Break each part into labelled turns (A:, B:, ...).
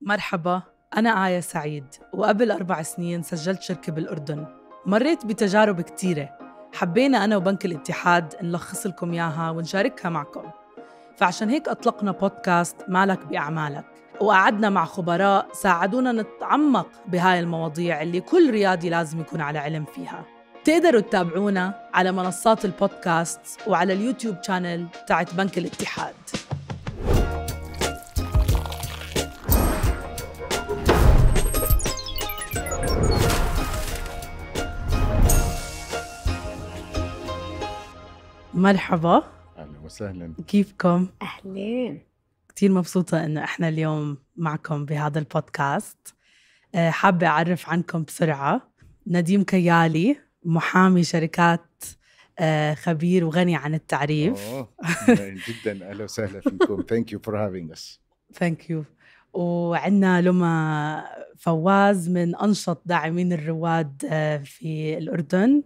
A: مرحبا أنا آية سعيد وقبل أربع سنين سجلت شركة بالأردن مريت بتجارب كتيرة حبينا أنا وبنك الاتحاد نلخص لكم إياها ونشاركها معكم فعشان هيك أطلقنا بودكاست مالك بأعمالك وقعدنا مع خبراء ساعدونا نتعمق بهاي المواضيع اللي كل رياضي لازم يكون على علم فيها تقدروا تتابعونا على منصات البودكاست وعلى اليوتيوب شانل تاعت بنك الاتحاد مرحبا
B: اهلا وسهلا
A: كيفكم؟ اهلين كثير مبسوطة انه احنا اليوم معكم بهذا البودكاست آه، حابة اعرف عنكم بسرعة نديم كيالي محامي شركات آه، خبير وغني عن التعريف
B: جدا اهلا وسهلا فيكم ثانك يو فور هافينج اس
A: ثانك يو وعندنا لما فواز من انشط داعمين الرواد آه، في الاردن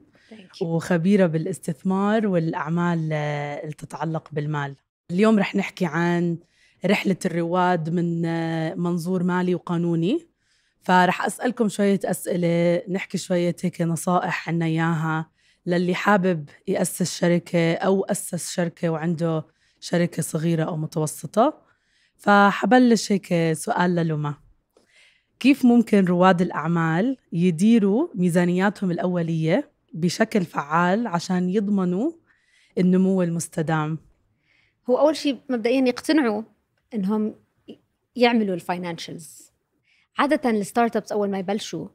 A: وخبيرة بالاستثمار والأعمال آه، اللي تتعلق بالمال اليوم رح نحكي عن رحلة الرواد من آه، منظور مالي وقانوني فرح أسألكم شوية أسئلة نحكي شوية هيك نصائح عنا إياها للي حابب يأسس شركة أو أسس شركة وعنده شركة صغيرة أو متوسطة فحبلش هيك سؤال للما كيف ممكن رواد الأعمال يديروا ميزانياتهم الأولية بشكل فعال عشان يضمنوا النمو المستدام
C: هو اول شيء مبدئيا يقتنعوا انهم يعملوا الفاينانشلز عاده الستارت ابس اول ما يبلشوا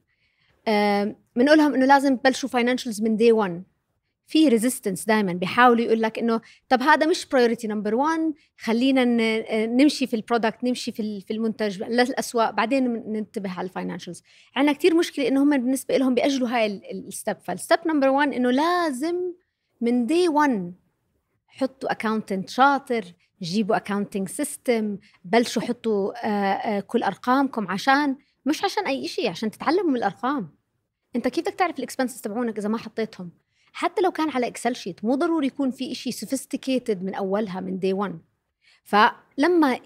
C: بنقول لهم انه لازم تبلشوا فاينانشلز من دي 1 في ريزيستنس دائما بيحاولوا يقول لك انه طب هذا مش برايورتي نمبر 1 خلينا نمشي في البرودكت نمشي في في المنتج للاسواق بعدين ننتبه على الفاينانشلز عندنا كثير مشكله انه هم بالنسبه لهم بياجلوا هاي الستب فالستب نمبر 1 انه لازم من دي 1 حطوا اكاونتنت شاطر جيبوا اكاونتنج سيستم بلشوا حطوا كل ارقامكم عشان مش عشان اي شيء عشان تتعلموا من الارقام انت كيف بدك تعرف الاكسبنسز تبعونك اذا ما حطيتهم حتى لو كان على اكسل شيت مو ضروري يكون في شيء سوفيستيكيتد من اولها من دي 1 فلما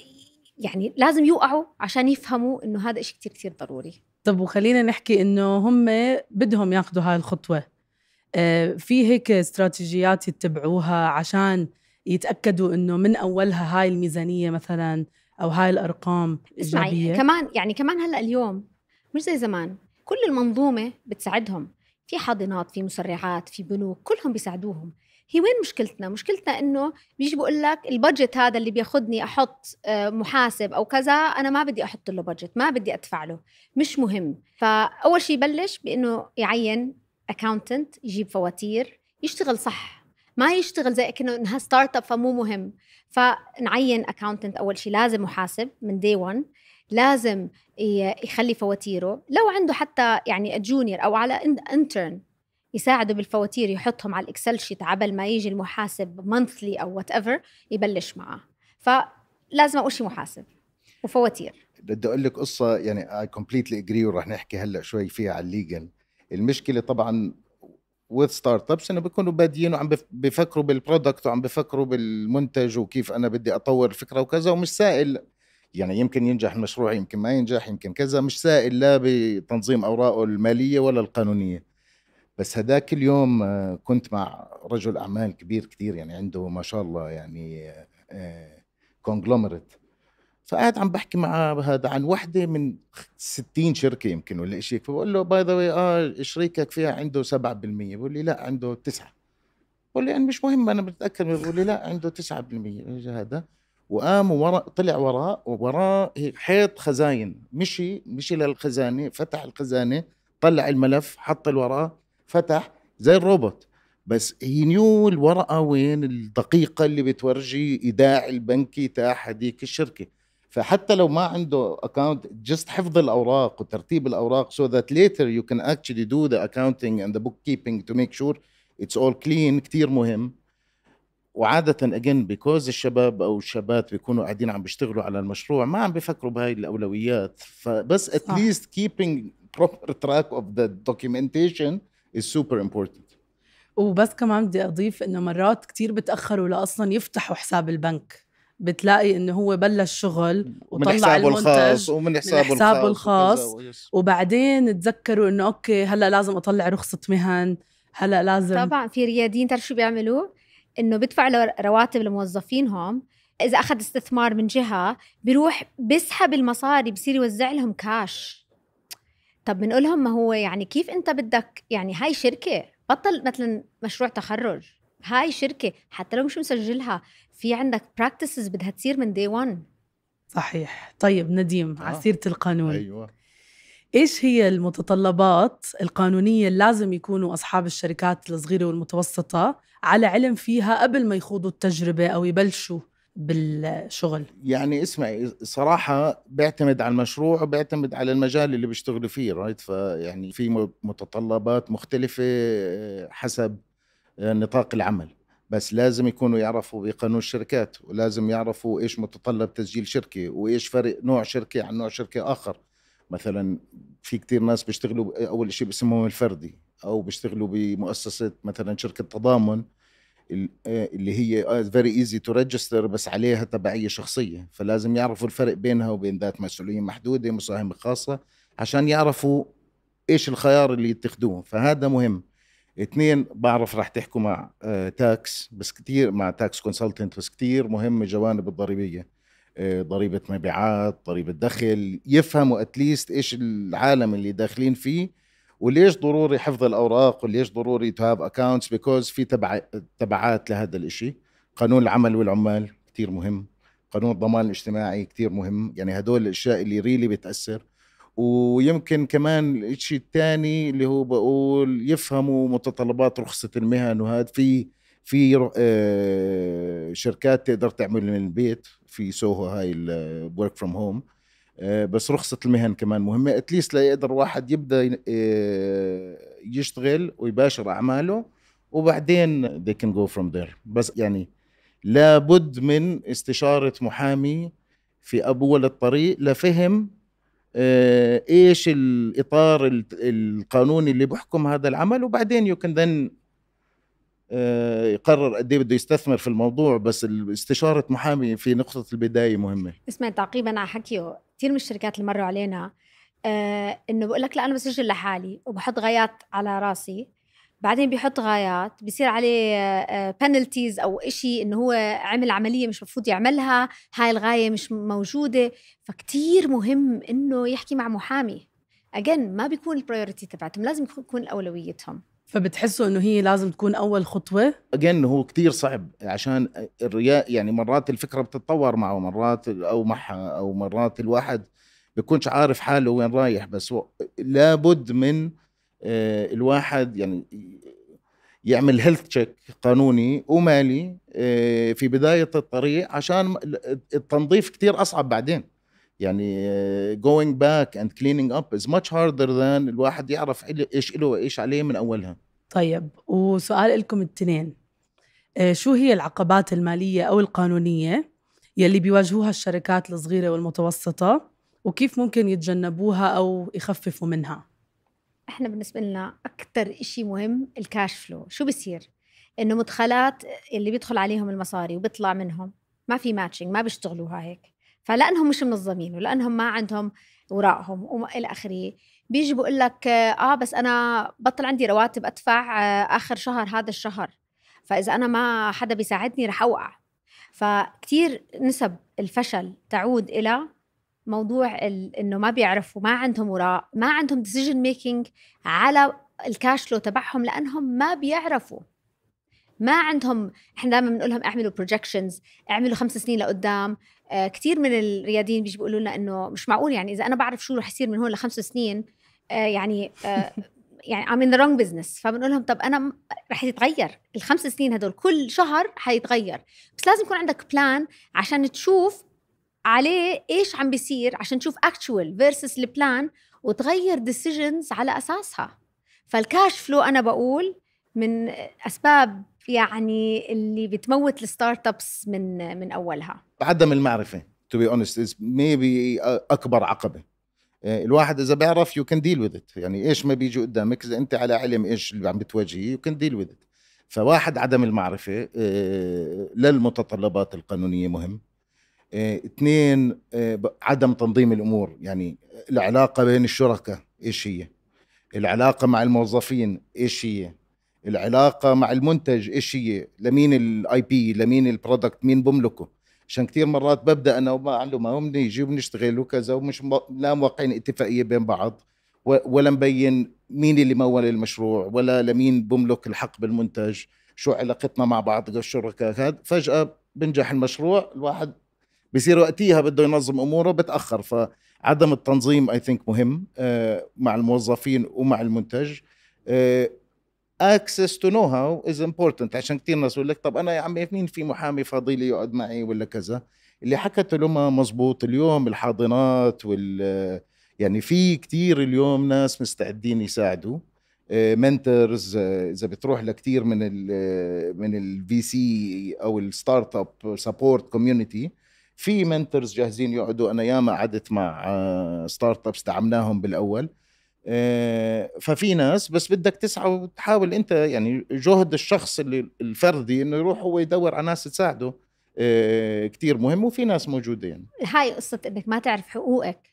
C: يعني لازم يوقعوا عشان يفهموا انه هذا شيء كثير كثير ضروري
A: طب وخلينا نحكي انه هم بدهم ياخذوا هاي الخطوه آه في هيك استراتيجيات يتبعوها عشان يتاكدوا انه من اولها هاي الميزانيه مثلا او هاي الارقام اسمعي كمان
C: يعني كمان هلا اليوم مش زي زمان كل المنظومه بتساعدهم في حاضنات في مسرعات في بنوك كلهم بيساعدوهم هي وين مشكلتنا مشكلتنا انه بيجي بقول لك البادجت هذا اللي بياخذني احط آه، محاسب او كذا انا ما بدي احط له بادجت ما بدي ادفع له مش مهم فاول شيء يبلش بانه يعين اكاونتنت يجيب فواتير يشتغل صح ما يشتغل زي كانه انها ستارت اب فمو مهم فنعين اكاونتنت اول شيء لازم محاسب من دي 1 لازم يخلي فواتيره لو عنده حتى يعني جونيور او على انترن يساعده بالفواتير يحطهم على الاكسل شيت عبل ما يجي المحاسب مانثلي او وات ايفر يبلش معه فلازم اول شيء محاسب وفواتير
B: بدي اقول لك قصه يعني اي كومبليتلي اجري ورح نحكي هلا شوي فيها على الليجل المشكله طبعا وذ ستارت ابس انه بيكونوا باديين وعم بفكروا بالبرودكت وعم بفكروا بالمنتج وكيف انا بدي اطور الفكره وكذا ومش سائل يعني يمكن ينجح المشروع يمكن ما ينجح يمكن كذا مش سائل لا بتنظيم اوراقه الماليه ولا القانونيه بس هذاك اليوم آه، كنت مع رجل اعمال كبير كثير يعني عنده ما شاء الله يعني كونجلومريت آه، آه، فقاعد عم بحكي مع هذا عن وحده من 60 شركه يمكن ولا شيء فبقول له باي ذا واي اه شريكك فيها عنده 7% بقول لي لا عنده 9 بقول لي يعني مش مهم انا متاكد بقول لي لا عنده 9% هذا وقام ورا طلع وراء هيك حيط خزاين مشي مشي للخزانه فتح الخزانه طلع الملف حط الورقة فتح زي الروبوت بس هي نيو الورقه وين الدقيقه اللي بتورجي ايداع البنكي تاع هذيك الشركه فحتى لو ما عنده اكونت جست حفظ الاوراق وترتيب الاوراق ذات ليتر يو كان اكشلي دو ذا اكونتنج اند ذا بوك كيبنج تو ميك شور اتس اول كلين كثير مهم وعادة اجين بيكوز الشباب او الشابات بيكونوا قاعدين عم بيشتغلوا على المشروع ما عم بيفكروا بهاي الاولويات فبس اتليست كيبينج بروبر تراك اوف ذا دوكيومنتيشن از سوبر امبورتنت
A: وبس كمان بدي اضيف انه مرات كثير بتاخروا لاصلا يفتحوا حساب البنك بتلاقي انه هو بلش شغل وطلع من حسابه الخاص ومن حسابه, من حسابه الخاص, الخاص oh, وبعدين تذكروا انه اوكي هلا لازم اطلع رخصه مهن هلا لازم طبعا في رياديين تعرف شو بيعملوا انه بدفع رواتب
C: لموظفينهم اذا اخذ استثمار من جهه بيروح بيسحب المصاري بصير يوزع لهم كاش طب بنقول لهم ما هو يعني كيف انت بدك يعني هاي شركه بطل مثلا مشروع تخرج هاي شركه حتى لو مش مسجلها في عندك براكتسز بدها تصير من دي 1
A: صحيح طيب نديم آه. على سيره القانون ايوه ايش هي المتطلبات القانونيه اللي لازم يكونوا اصحاب الشركات الصغيره والمتوسطه على علم فيها قبل ما يخوضوا التجربه او يبلشوا بالشغل
B: يعني اسمعي صراحة بيعتمد على المشروع وبيعتمد على المجال اللي بيشتغلوا فيه رايت فيعني في متطلبات مختلفة آه، حسب آه، نطاق العمل بس لازم يكونوا يعرفوا بقانون الشركات ولازم يعرفوا ايش متطلب تسجيل شركه وايش فرق نوع شركه عن نوع شركه اخر مثلا في كتير ناس بيشتغلوا اول شيء باسمهم الفردي او بيشتغلوا بمؤسسه مثلا شركه تضامن آه، اللي هي فيري ايزي تو ريجستر بس عليها تبعيه شخصيه فلازم يعرفوا الفرق بينها وبين ذات مسؤوليه محدوده مساهمه خاصه عشان يعرفوا ايش الخيار اللي يتخذوه فهذا مهم اثنين بعرف راح تحكوا مع تاكس آه، بس كثير مع تاكس كونسلتنت بس كثير مهم الجوانب الضريبيه آه، ضريبه مبيعات ضريبه دخل يفهموا اتليست ايش العالم اللي داخلين فيه وليش ضروري حفظ الاوراق وليش ضروري تو هاف اكونتس بيكوز في تبع تبعات لهذا الشيء قانون العمل والعمال كثير مهم قانون الضمان الاجتماعي كثير مهم يعني هدول الاشياء اللي ريلي بتاثر ويمكن كمان الشيء الثاني اللي هو بقول يفهموا متطلبات رخصه المهن وهذا في في آه، شركات تقدر تعمل من البيت في سوهو هاي الورك فروم هوم بس رخصة المهن كمان مهمة اتليست ليقدر واحد يبدا آه، يشتغل ويباشر اعماله وبعدين they can go from there بس يعني لابد من استشارة محامي في اول الطريق لفهم آه، ايش الاطار القانوني اللي بحكم هذا العمل وبعدين يو كان ذن آه، يقرر قد ايه بده يستثمر في الموضوع بس استشاره محامي في نقطه البدايه مهمه
C: اسمع تعقيبا على حكيه كثير من الشركات اللي مروا علينا آه انه بقول لك لا انا بسجل لحالي وبحط غايات على راسي بعدين بيحط غايات بصير عليه بنالتيز آه، آه، او إشي انه هو عمل عمليه مش مفروض يعملها هاي الغايه مش موجوده فكتير مهم انه يحكي مع محامي اجن ما بيكون البريورتي تبعتهم لازم يكون اولويتهم
B: فبتحسوا انه هي لازم تكون اول خطوه؟ اجين هو كثير صعب عشان الرياء يعني مرات الفكره بتتطور معه مرات او معها او مرات الواحد بيكونش عارف حاله وين رايح بس لابد من آه، الواحد يعني يعمل هيلث تشيك قانوني ومالي آه، في بدايه الطريق عشان التنظيف كثير اصعب بعدين يعني آه، going back and cleaning up is much harder than الواحد يعرف ايش له وايش عليه من اولها
A: طيب وسؤال لكم الاثنين آه، شو هي العقبات المالية أو القانونية يلي بيواجهوها الشركات الصغيرة والمتوسطة وكيف ممكن يتجنبوها أو يخففوا منها؟
C: احنا بالنسبة لنا أكثر إشي مهم الكاش فلو شو بصير؟ إنه مدخلات اللي بيدخل عليهم المصاري وبيطلع منهم ما في ماتشنج ما بيشتغلوها هيك فلانهم مش منظمين ولانهم ما عندهم وما والى اخره بيجي بقول لك اه بس انا بطل عندي رواتب ادفع آه، اخر شهر هذا الشهر فاذا انا ما حدا بيساعدني رح اوقع فكتير نسب الفشل تعود الى موضوع انه ما بيعرفوا ما عندهم وراء ما عندهم ديسيجن ميكينج على الكاش فلو تبعهم لانهم ما بيعرفوا ما عندهم احنا دائما بنقول لهم اعملوا بروجكشنز اعملوا خمس سنين لقدام آه، كثير من الرياديين بيجي بيقولوا لنا انه مش معقول يعني اذا انا بعرف شو رح يصير من هون لخمس سنين آه، يعني آه، يعني I'm in the wrong business فبنقول لهم طب انا رح يتغير الخمس سنين هدول كل شهر حيتغير بس لازم يكون عندك بلان عشان تشوف عليه ايش عم بيصير عشان تشوف actual versus البلان وتغير decisions على اساسها فالكاش فلو انا بقول من اسباب يعني اللي بتموت الستارت ابس من من اولها
B: عدم المعرفه تو بي اونست ميبي اكبر عقبه آه، الواحد اذا بيعرف يو كان ديل وذ ات يعني ايش ما بيجي قدامك اذا انت على علم ايش اللي عم بتواجهيه يو كان ديل وذ ات فواحد عدم المعرفه آه، للمتطلبات القانونيه مهم آه، اثنين عدم تنظيم الامور يعني العلاقه بين الشركاء ايش هي العلاقه مع الموظفين ايش هي العلاقه مع المنتج ايش هي لمين الاي بي لمين البرودكت مين بملكه عشان كثير مرات ببدا انا ومعلومه نيجي وبنشتغل وكذا ومش م... لا موقعين اتفاقيه بين بعض و... ولا مبين مين اللي مول المشروع ولا لمين بملك الحق بالمنتج شو علاقتنا مع بعض الشركاء هذا فجاه بنجح المشروع الواحد بصير وقتيها بده ينظم اموره بتاخر فعدم التنظيم اي ثينك مهم آه، مع الموظفين ومع المنتج آه، اكسس تو نو هاو از امبورتنت عشان كثير ناس يقول لك طب انا يا عمي إيه مين في محامي فاضي لي يقعد معي ولا كذا اللي حكته لما مزبوط اليوم الحاضنات وال يعني في كثير اليوم ناس مستعدين يساعدوا منترز آه، آه، اذا بتروح لكثير من الـ آه، من الفي سي او الستارت اب سبورت كوميونتي في منترز جاهزين يقعدوا انا ياما قعدت مع ستارت ابس دعمناهم بالاول آه، ففي ناس بس بدك تسعى وتحاول انت يعني جهد الشخص اللي الفردي انه يروح هو يدور على ناس تساعده آه، كتير مهم وفي ناس موجوده يعني
C: هاي قصه انك ما تعرف حقوقك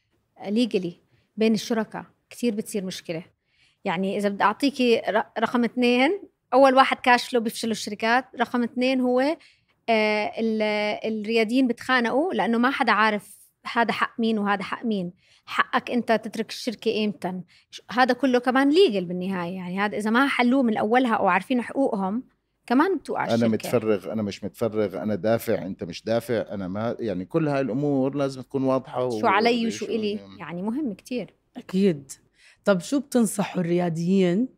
C: ليجلي بين الشركاء كتير بتصير مشكله يعني اذا بدي اعطيكي رقم اثنين اول واحد كاش فلو بيفشلوا الشركات رقم اثنين هو آه، الرياديين بتخانقوا لانه ما حدا عارف هذا حق مين وهذا حق مين حقك انت تترك الشركه امتى هذا كله كمان ليجل بالنهايه يعني هذا اذا ما حلوه من اولها او عارفين حقوقهم كمان بتوقع انا الشركة. متفرغ
B: انا مش متفرغ انا دافع انت مش دافع انا ما يعني كل هاي الامور لازم تكون واضحه شو و... علي
C: وشو الي يعني مهم كتير
A: اكيد طب شو بتنصحوا الرياديين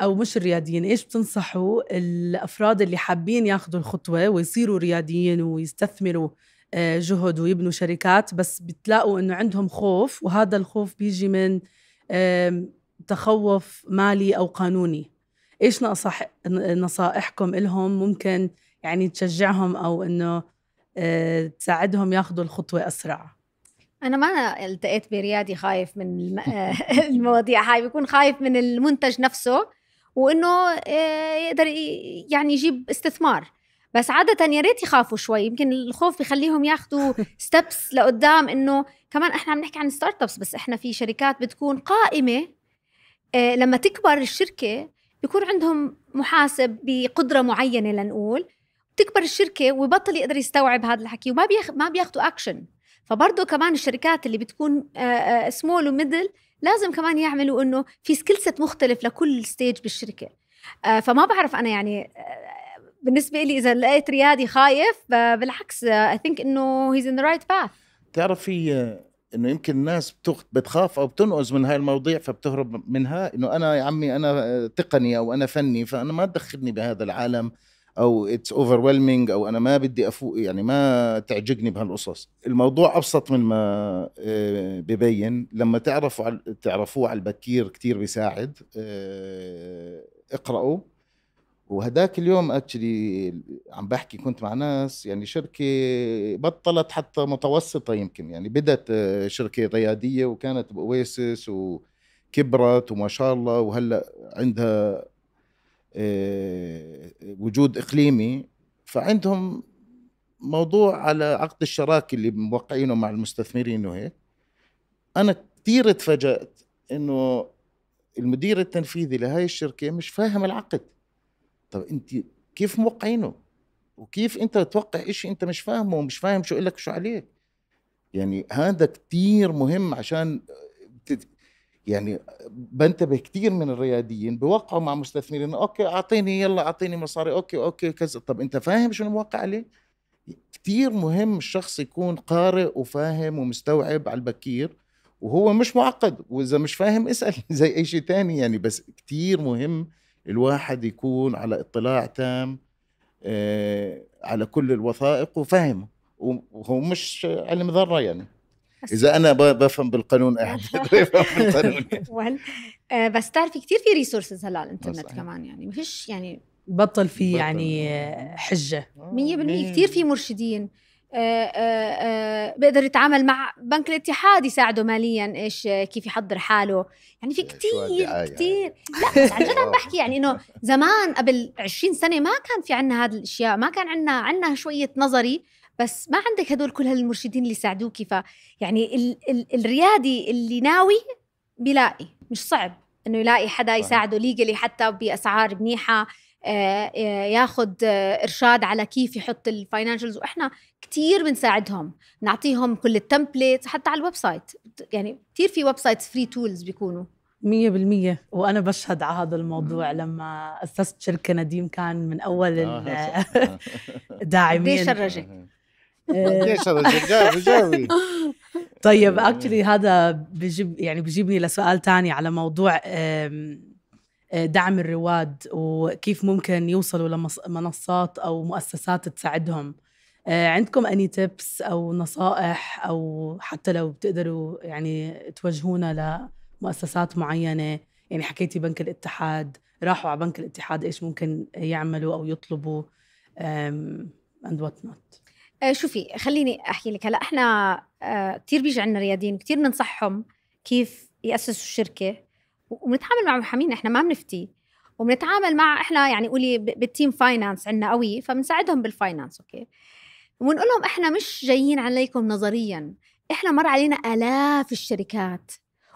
A: او مش الرياديين ايش بتنصحوا الافراد اللي حابين ياخذوا الخطوه ويصيروا رياديين ويستثمروا آه، جهد ويبنوا شركات بس بتلاقوا انه عندهم خوف وهذا الخوف بيجي من تخوف مالي او قانوني ايش نصائحكم لهم ممكن يعني تشجعهم او انه آه، تساعدهم ياخذوا الخطوه اسرع
C: انا ما التقيت بريادي خايف من آه، المواضيع هاي بيكون خايف من المنتج نفسه وانه يقدر يعني يجيب استثمار بس عادة يا ريت يخافوا شوي يمكن الخوف بخليهم ياخذوا ستبس لقدام انه كمان احنا عم نحكي عن ستارت ابس بس احنا في شركات بتكون قائمة آه، لما تكبر الشركة بيكون عندهم محاسب بقدرة معينة لنقول تكبر الشركة وبطل يقدر يستوعب هذا الحكي وما بيخ... ما بياخذوا اكشن فبرضه كمان الشركات اللي بتكون سمول آه، آه، وميدل لازم كمان يعملوا انه في سكيل سيت مختلف لكل ستيج بالشركه فما بعرف انا يعني بالنسبه لي اذا لقيت ريادي خايف بالعكس اي ثينك انه هيز ان ذا رايت باث
B: بتعرفي انه يمكن الناس بتخاف او بتنقز من هاي المواضيع فبتهرب منها انه انا يا عمي انا تقني او انا فني فانا ما تدخلني بهذا العالم او اتس اوفر او انا ما بدي افوق يعني ما تعجبني بهالقصص الموضوع ابسط من ما آه، ببين لما تعرفوا تعرفوه على البكير كتير بيساعد آه، اقرأوا وهداك اليوم اكشلي عم بحكي كنت مع ناس يعني شركه بطلت حتى متوسطه يمكن يعني بدت آه، شركه رياديه وكانت باويسس وكبرت وما شاء الله وهلا عندها آه، وجود اقليمي فعندهم موضوع على عقد الشراكه اللي موقعينه مع المستثمرين وهيك انا كثير تفاجات انه المدير التنفيذي لهي الشركه مش فاهم العقد طب انت كيف موقعينه وكيف انت توقع شيء انت مش فاهمه ومش فاهم شو لك شو عليك يعني هذا كتير مهم عشان يعني بنتبه كثير من الرياديين بوقعوا مع مستثمرين اوكي اعطيني يلا اعطيني مصاري اوكي اوكي كذا طب انت فاهم شو الموقع عليه كثير مهم الشخص يكون قارئ وفاهم ومستوعب على البكير وهو مش معقد واذا مش فاهم اسال زي اي شيء ثاني يعني بس كثير مهم الواحد يكون على اطلاع تام آه، على كل الوثائق وفهمه وهو مش علم ذره يعني اذا انا بفهم بالقانون احد بفهم
C: بالقانون آه، بس تعرفي كثير في ريسورسز هلا على الانترنت كمان يعني ما فيش يعني
A: بطل في يعني آه. حجه 100% كثير
C: في مرشدين آه، آه، آه، بيقدر يتعامل مع بنك الاتحاد يساعده ماليا ايش كيف يحضر حاله يعني في كتير كتير لا عن جد عم بحكي يعني انه زمان قبل 20 سنه ما كان في عنا هذه الاشياء ما كان عنا عنا شويه نظري بس ما عندك هدول كل هالمرشدين اللي يساعدوكي ف يعني ال ال الريادي اللي ناوي بيلاقي مش صعب انه يلاقي حدا يساعده ليجلي حتى باسعار منيحه آه، آه، ياخذ آه، ارشاد على كيف يحط الفاينانشلز واحنا كثير بنساعدهم نعطيهم كل التمبليتس حتى على الويب سايت يعني كثير في ويب
A: سايتس فري تولز بيكونوا 100% وأنا بشهد على هذا الموضوع لما أسست شركة نديم كان من أول الداعمين ليش الرجل ليش طيب اكشلي هذا بجيب يعني بجيبني لسؤال ثاني على موضوع آه، دعم الرواد وكيف ممكن يوصلوا لمنصات او مؤسسات تساعدهم آه، عندكم اني تيبس او نصائح او حتى لو بتقدروا يعني توجهونا لمؤسسات معينه يعني حكيتي بنك الاتحاد راحوا على بنك الاتحاد ايش ممكن يعملوا او يطلبوا اند وات نوت
C: شوفي خليني احكي لك هلا احنا آه، كثير بيجي عندنا ريادين كثير بننصحهم كيف ياسسوا الشركه وبنتعامل مع محامين احنا ما بنفتي وبنتعامل مع احنا يعني قولي بالتيم فاينانس عندنا قوي فبنساعدهم بالفاينانس اوكي ونقول لهم احنا مش جايين عليكم نظريا احنا مر علينا الاف الشركات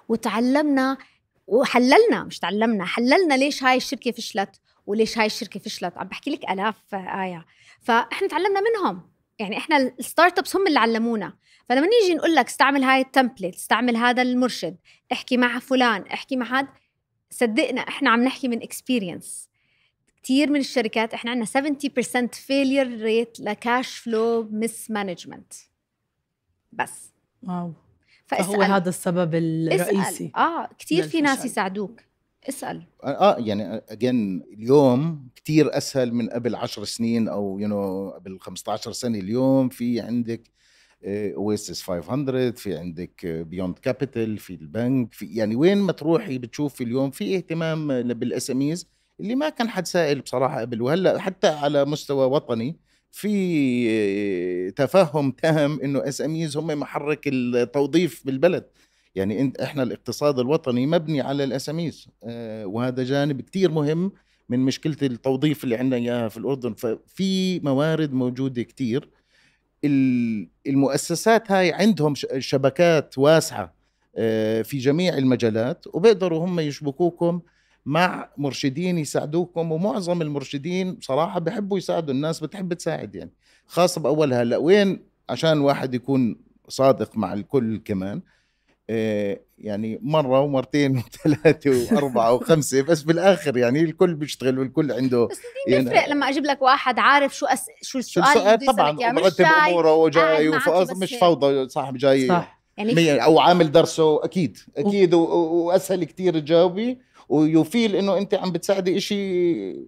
C: وتعلمنا وحللنا مش تعلمنا حللنا ليش هاي الشركه فشلت وليش هاي الشركه فشلت عم بحكي لك الاف ايه فاحنا تعلمنا منهم يعني احنا الستارت ابس هم اللي علمونا فلما نيجي نقول لك استعمل هاي التمبلت استعمل هذا المرشد احكي مع فلان احكي مع هذا صدقنا احنا عم نحكي من اكسبيرينس كثير من الشركات احنا عندنا 70% فيلير ريت لكاش فلو مس مانجمنت بس
A: واو فاسأل. فهو هذا السبب الرئيسي
C: اسأل. اه كثير في ناس يساعدوك اسال
B: اه يعني اجين اليوم كثير اسهل من قبل 10 سنين او يو نو قبل 15 سنه اليوم في عندك اويسس آه، 500 في عندك بيوند آه، كابيتال في البنك في يعني وين ما تروحي بتشوفي اليوم في اهتمام بالاس ام ايز اللي ما كان حد سائل بصراحه قبل وهلا حتى على مستوى وطني في آه، تفهم تام انه اس ام ايز هم محرك التوظيف بالبلد يعني انت احنا الاقتصاد الوطني مبني على الاساميز آه، وهذا جانب كثير مهم من مشكله التوظيف اللي عندنا اياها في الاردن ففي موارد موجوده كثير المؤسسات هاي عندهم شبكات واسعه آه، في جميع المجالات وبيقدروا هم يشبكوكم مع مرشدين يساعدوكم ومعظم المرشدين بصراحه بحبوا يساعدوا الناس بتحب تساعد يعني خاصه باولها هلا وين عشان واحد يكون صادق مع الكل كمان آه، يعني مره ومرتين وثلاثه واربعه وخمسه بس بالاخر يعني الكل بيشتغل والكل عنده بس يعني بيفرق
C: لما اجيب لك واحد عارف شو أس... شو السؤال, شو السؤال طبعا مرتب اموره وجاي مش
B: فوضى صاحب جاي صح يعني او عامل درسه اكيد اكيد و... واسهل كثير تجاوبي ويفيل انه انت عم بتساعدي شيء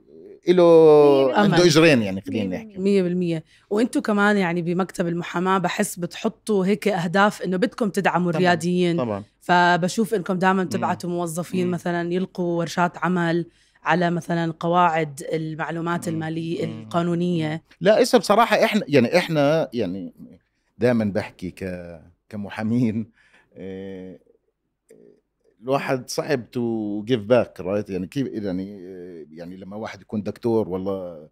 B: له عنده اجرين يعني خلينا
A: نحكي 100% وانتم كمان يعني بمكتب المحاماه بحس بتحطوا هيك اهداف انه بدكم تدعموا الرياديين طبعا فبشوف انكم دائما تبعتوا موظفين مم. مثلا يلقوا ورشات عمل على مثلا قواعد المعلومات الماليه القانونيه
B: لا اسا بصراحه احنا يعني احنا يعني دائما بحكي ك كمحامين إيه، الواحد صعب تو جيف باك رايت يعني كيف يعني يعني لما واحد يكون دكتور والله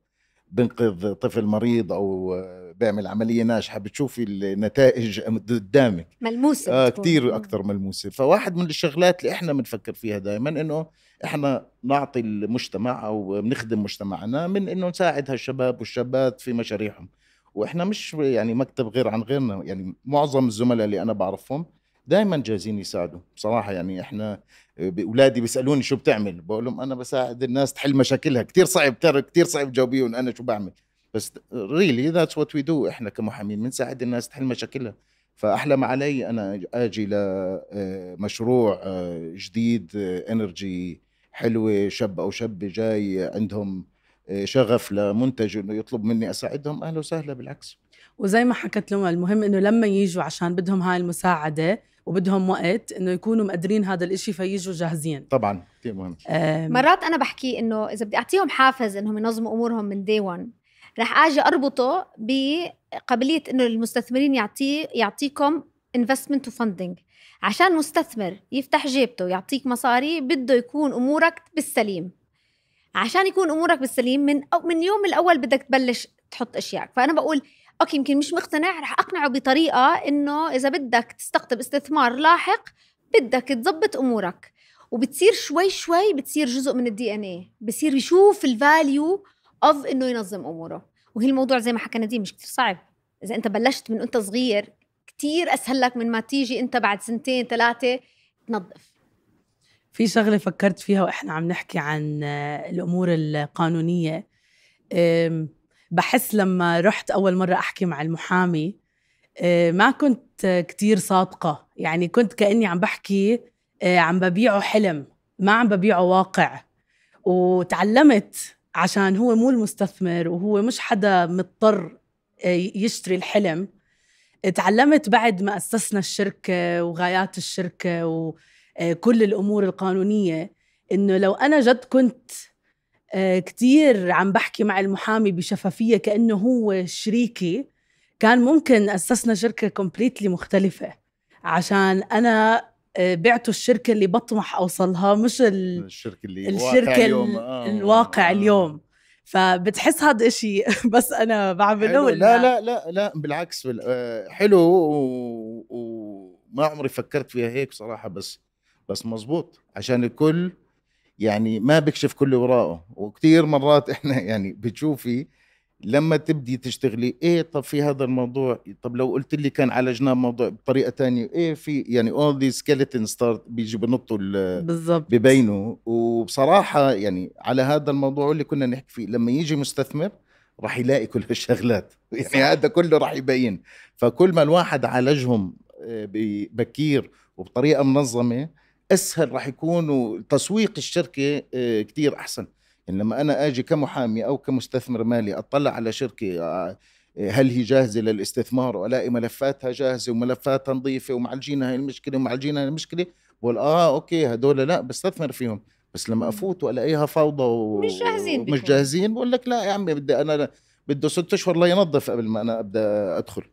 B: بنقذ طفل مريض او بيعمل عمليه ناجحه بتشوفي النتائج قدامك
C: ملموسه آه كثير اكثر
B: ملموسه فواحد من الشغلات اللي احنا بنفكر فيها دائما انه احنا نعطي المجتمع او بنخدم مجتمعنا من انه نساعد هالشباب والشابات في مشاريعهم واحنا مش يعني مكتب غير عن غيرنا يعني معظم الزملاء اللي انا بعرفهم دائما جاهزين يساعدوا بصراحه يعني احنا اولادي آه، بيسالوني شو بتعمل بقول لهم انا بساعد الناس تحل مشاكلها كثير صعب ترى كثير صعب جاوبيهم انا شو بعمل بس ريلي ذاتس وات وي دو احنا كمحامين بنساعد الناس تحل مشاكلها فاحلى ما علي انا اجي لمشروع آه، آه، جديد انرجي حلوه شاب او شابه جاي عندهم شغف لمنتج انه يطلب مني اساعدهم اهلا وسهلا بالعكس
A: وزي ما حكت لهم المهم
B: انه لما يجوا عشان بدهم هاي المساعده وبدهم وقت انه يكونوا مقدرين
A: هذا الإشي فيجوا جاهزين
B: طبعا كثير مهم
C: مرات انا بحكي انه اذا بدي اعطيهم حافز انهم ينظموا امورهم من دي 1 رح اجي اربطه بقابليه انه المستثمرين يعطي يعطيكم انفستمنت وفندنج عشان مستثمر يفتح جيبته ويعطيك مصاري بده يكون امورك بالسليم عشان يكون امورك بالسليم من أو من يوم الاول بدك تبلش تحط اشياء فانا بقول اوكي يمكن مش مقتنع رح اقنعه بطريقه انه اذا بدك تستقطب استثمار لاحق بدك تظبط امورك وبتصير شوي شوي بتصير جزء من الدي ان اي بصير يشوف الفاليو اوف انه ينظم اموره وهي الموضوع زي ما حكى نديم مش كثير صعب اذا انت بلشت من انت صغير كثير اسهل لك من ما تيجي انت بعد سنتين ثلاثه تنظف
A: في شغله فكرت فيها واحنا عم نحكي عن الامور القانونيه بحس لما رحت أول مرة أحكي مع المحامي آه، ما كنت كتير صادقة يعني كنت كأني عم بحكي آه، عم ببيعه حلم ما عم ببيعه واقع وتعلمت عشان هو مو المستثمر وهو مش حدا مضطر آه، يشتري الحلم تعلمت بعد ما أسسنا الشركة وغايات الشركة وكل الأمور القانونية إنه لو أنا جد كنت آه، كثير عم بحكي مع المحامي بشفافيه كانه هو شريكي كان ممكن اسسنا شركه كومبليتلي مختلفه عشان انا آه، بعتوا الشركه اللي بطمح اوصلها مش الشركه
B: اللي الشركه واقع اليوم. آه،, آه.
A: الواقع آه. اليوم فبتحس هذا إشي بس انا بعمله ولا لا لا
B: لا لا بالعكس حلو وما عمري فكرت فيها هيك صراحه بس بس مزبوط عشان الكل يعني ما بكشف كل وراءه وكثير مرات احنا يعني بتشوفي لما تبدي تشتغلي ايه طب في هذا الموضوع طب لو قلت لي كان عالجناه موضوع بطريقه تانية ايه في يعني اول ذي سكيلتن ستارت بيجي بنطوا بالظبط ببينوا وبصراحه يعني على هذا الموضوع اللي كنا نحكي فيه لما يجي مستثمر راح يلاقي كل هالشغلات يعني هذا كله راح يبين فكل ما الواحد عالجهم آه، بكير وبطريقه منظمه اسهل راح يكون وتسويق الشركه آه، كثير احسن يعني لما انا اجي كمحامي او كمستثمر مالي اطلع على شركه آه، آه، هل هي جاهزه للاستثمار والاقي ملفاتها جاهزه وملفاتها نظيفه ومعالجينا هاي المشكله ومعالجينا هاي المشكله بقول اه اوكي هدول لا بستثمر فيهم بس لما افوت والاقيها فوضى و... مش جاهزين مش جاهزين بقول لك لا يا عمي بدي انا بده ست اشهر لينظف قبل ما انا ابدا ادخل 100%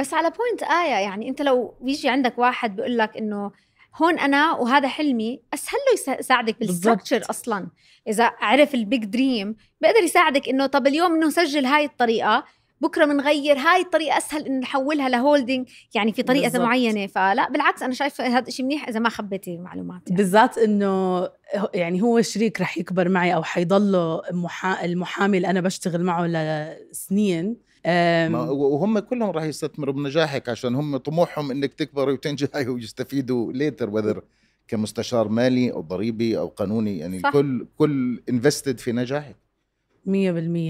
C: بس على بوينت ايه يعني انت لو بيجي عندك واحد بيقول لك انه هون انا وهذا حلمي اسهل له يساعدك بالستركتشر اصلا اذا عرف البيج دريم بيقدر يساعدك انه طب اليوم انه نسجل هاي الطريقه بكره بنغير هاي الطريقه اسهل انه نحولها لهولدنج يعني في طريقه بالزبط. معينه فلا بالعكس انا شايفه هذا الشيء منيح اذا ما خبيتي المعلومات
A: يعني. بالذات انه يعني هو شريك رح يكبر معي او حيضله المحا... المحامي اللي انا بشتغل معه لسنين وهم
B: كلهم راح يستثمروا بنجاحك عشان هم طموحهم انك تكبر وتنجحي ويستفيدوا ليتر وذر كمستشار مالي او ضريبي او قانوني يعني صح. كل كل انفستد في نجاحك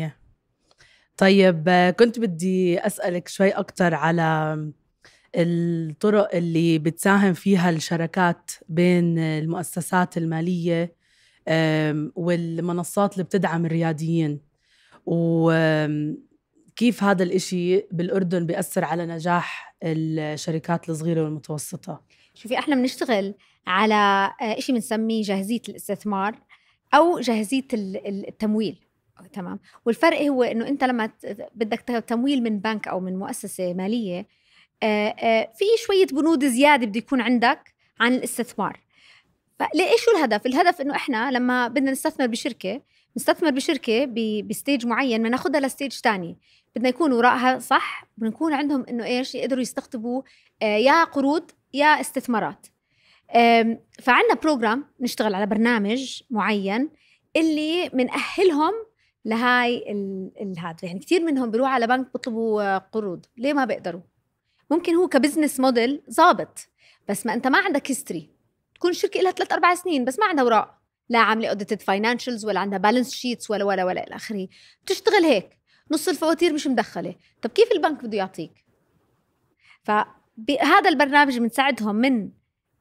A: 100% طيب كنت بدي اسالك شوي اكثر على الطرق اللي بتساهم فيها الشركات بين المؤسسات الماليه والمنصات اللي بتدعم الرياديين و كيف هذا الإشي بالأردن بيأثر على نجاح الشركات الصغيرة والمتوسطة؟
C: شوفي احنا بنشتغل على آه، شيء بنسميه جاهزية الاستثمار أو جاهزية التمويل تمام والفرق هو انه انت لما بدك تمويل من بنك او من مؤسسه ماليه آه، آه، في شويه بنود زياده بده يكون عندك عن الاستثمار فليش شو الهدف الهدف انه احنا لما بدنا نستثمر بشركه نستثمر بشركه بستيج معين ما لستيج تاني بدنا يكون وراءها صح بنكون عندهم انه ايش يقدروا يستقطبوا آه، يا قروض يا استثمارات فعندنا بروجرام نشتغل على برنامج معين اللي منأهلهم لهاي هذا يعني كثير منهم بيروحوا على بنك بيطلبوا آه، قروض ليه ما بيقدروا ممكن هو كبزنس موديل ظابط بس ما انت ما عندك هيستوري تكون الشركه لها 3 4 سنين بس ما عندها اوراق لا عامله اوديتد فاينانشلز ولا عندها بالانس شيتس ولا ولا ولا الى اخره بتشتغل هيك نص الفواتير مش مدخله طب كيف البنك بده يعطيك فهذا البرنامج بنساعدهم من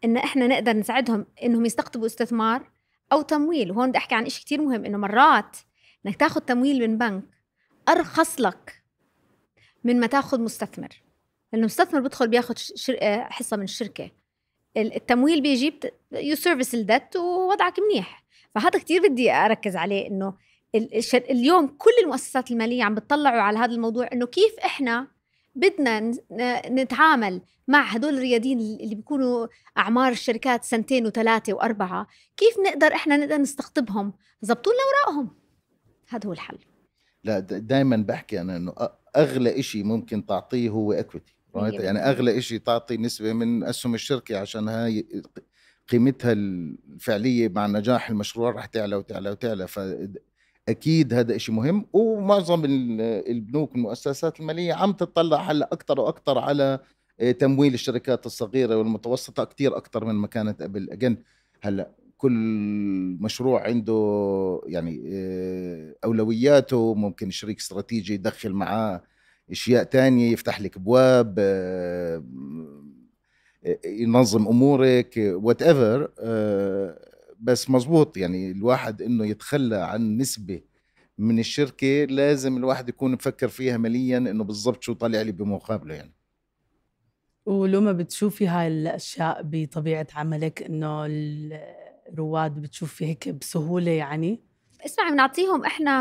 C: ان احنا نقدر نساعدهم انهم يستقطبوا استثمار او تمويل وهون بدي احكي عن شيء كثير مهم انه مرات انك تاخذ تمويل من بنك ارخص لك من ما تاخذ مستثمر لانه المستثمر بيدخل بياخذ آه، حصه من الشركه التمويل بيجيب يو سيرفيس الدت ووضعك منيح فهذا كتير بدي اركز عليه انه اليوم كل المؤسسات الماليه عم بتطلعوا على هذا الموضوع انه كيف احنا بدنا نتعامل مع هدول الريادين اللي بيكونوا اعمار الشركات سنتين وثلاثه واربعه كيف نقدر احنا نقدر نستقطبهم زبطوا لنا اوراقهم هذا هو الحل
B: لا دائما بحكي انا انه اغلى شيء ممكن تعطيه هو اكويتي right? يعني اغلى شيء تعطي نسبه من اسهم الشركه عشان هاي قيمتها الفعليه مع نجاح المشروع رح تعلى وتعلى وتعلى ف اكيد هذا شيء مهم ومعظم البنوك والمؤسسات الماليه عم تطلع هلا اكثر واكثر على آه، تمويل الشركات الصغيره والمتوسطه كثير اكثر من ما كانت قبل اجن هلا كل مشروع عنده يعني آه، اولوياته ممكن شريك استراتيجي يدخل معاه اشياء تانية يفتح لك ابواب آه، آه، ينظم امورك وات ايفر آه، بس مزبوط يعني الواحد انه يتخلى عن نسبه من الشركه لازم الواحد يكون مفكر فيها ماليا انه بالضبط شو طالع لي بمقابله يعني
A: ولما بتشوفي هاي الاشياء بطبيعه عملك انه الرواد بتشوفي هيك بسهوله يعني اسمعي بنعطيهم
C: احنا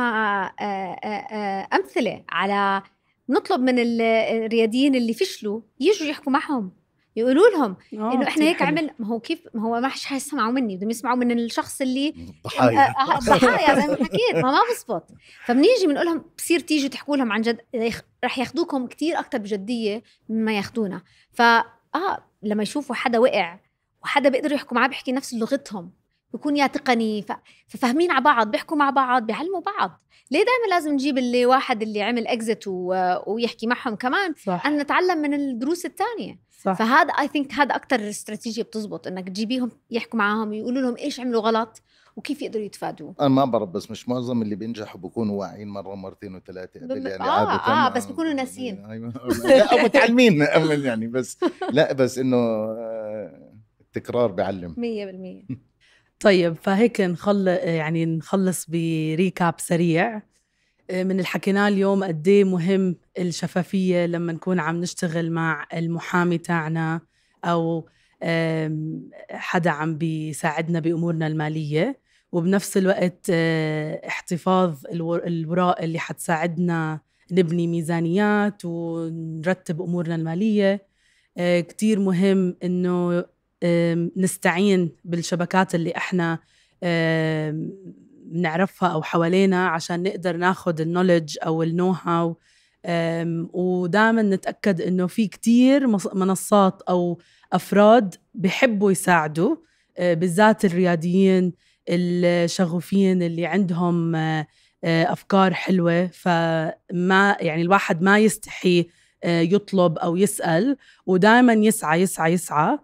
C: امثله على نطلب من الرياديين اللي فشلوا يجوا يحكوا معهم يقولوا لهم آه، انه احنا هيك عمل ما هو كيف ما هو ما حدش حيسمعوا مني بدهم يسمعوا من الشخص اللي ضحايا آه، آه، ضحايا زي ما حكيت ما ما بزبط فبنيجي بنقول لهم بصير تيجي تحكوا لهم عن جد رح ياخذوكم كثير اكثر بجديه مما ياخذونا فاه لما يشوفوا حدا وقع وحدا بيقدروا يحكوا معاه بيحكي نفس لغتهم بكون يا تقني ففاهمين على بعض بيحكوا مع بعض بيعلموا بعض ليه دائما لازم نجيب اللي واحد اللي عمل اكزت و... ويحكي معهم كمان صح. أن نتعلم من الدروس الثانيه فهذا اي ثينك هذا اكثر استراتيجيه بتزبط انك تجيبيهم يحكوا معاهم يقولوا لهم ايش عملوا غلط وكيف يقدروا يتفادوه
B: انا ما بعرف بس مش معظم اللي بينجحوا بيكونوا واعيين مره ومرتين وثلاثه بم... يعني اه اه بس
C: بيكونوا ناسيين
B: يعني او متعلمين يعني بس لا بس انه آه، التكرار بيعلم
A: 100% طيب فهيك نخل يعني نخلص بريكاب سريع آه، من اللي حكيناه اليوم قد إيه مهم الشفافيه لما نكون عم نشتغل مع المحامي تاعنا او حدا عم بيساعدنا بامورنا الماليه وبنفس الوقت آه، احتفاظ الوراق اللي حتساعدنا نبني ميزانيات ونرتب امورنا الماليه آه، كتير مهم انه نستعين بالشبكات اللي احنا بنعرفها او حوالينا عشان نقدر ناخذ النولج او النو هاو ودائما نتاكد انه في كتير منصات او افراد بحبوا يساعدوا أه، بالذات الرياديين الشغوفين اللي عندهم أه، أه، افكار حلوه فما يعني الواحد ما يستحي يطلب او يسال ودائما يسعى يسعى يسعى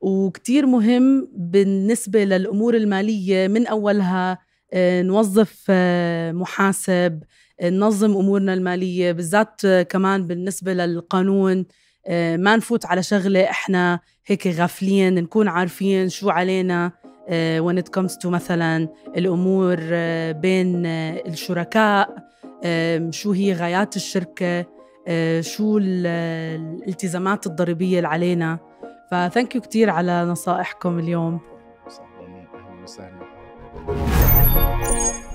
A: وكتير مهم بالنسبة للأمور المالية من أولها آه، نوظف آه، محاسب آه، ننظم أمورنا المالية بالذات كمان بالنسبة للقانون ما نفوت على شغلة إحنا هيك غافلين نكون عارفين شو علينا when it comes to مثلا الأمور بين الشركاء شو هي غايات الشركة شو الالتزامات الضريبية اللي علينا فثانك يو كثير على نصائحكم اليوم
B: اهلا وسهلا